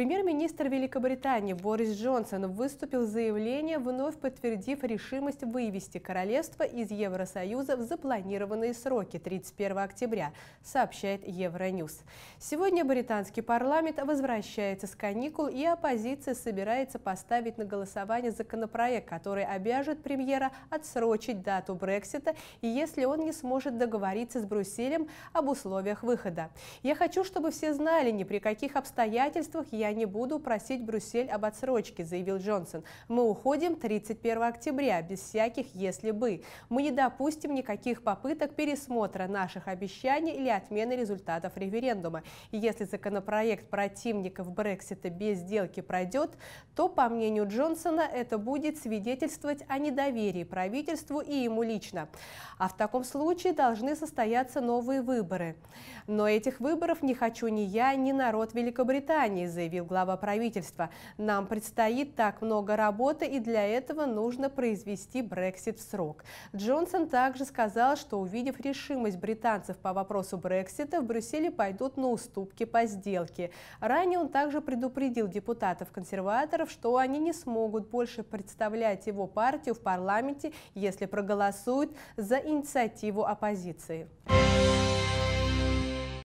Премьер-министр Великобритании Борис Джонсон выступил с заявлением, вновь подтвердив решимость вывести королевство из Евросоюза в запланированные сроки 31 октября, сообщает Евроньюз. Сегодня британский парламент возвращается с каникул, и оппозиция собирается поставить на голосование законопроект, который обяжет премьера отсрочить дату Брексита, если он не сможет договориться с Брюсселем об условиях выхода. Я хочу, чтобы все знали, ни при каких обстоятельствах я не буду просить Брюссель об отсрочке», заявил Джонсон. «Мы уходим 31 октября, без всяких «если бы». Мы не допустим никаких попыток пересмотра наших обещаний или отмены результатов референдума. И если законопроект противников Брексита без сделки пройдет, то, по мнению Джонсона, это будет свидетельствовать о недоверии правительству и ему лично. А в таком случае должны состояться новые выборы. Но этих выборов не хочу ни я, ни народ Великобритании, заявил заявил глава правительства. «Нам предстоит так много работы, и для этого нужно произвести Брексит в срок». Джонсон также сказал, что, увидев решимость британцев по вопросу Брексита, в Брюсселе пойдут на уступки по сделке. Ранее он также предупредил депутатов-консерваторов, что они не смогут больше представлять его партию в парламенте, если проголосуют за инициативу оппозиции.